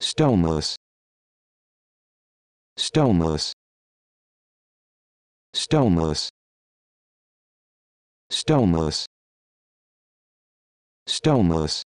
stomos stomos stomos stomos stomos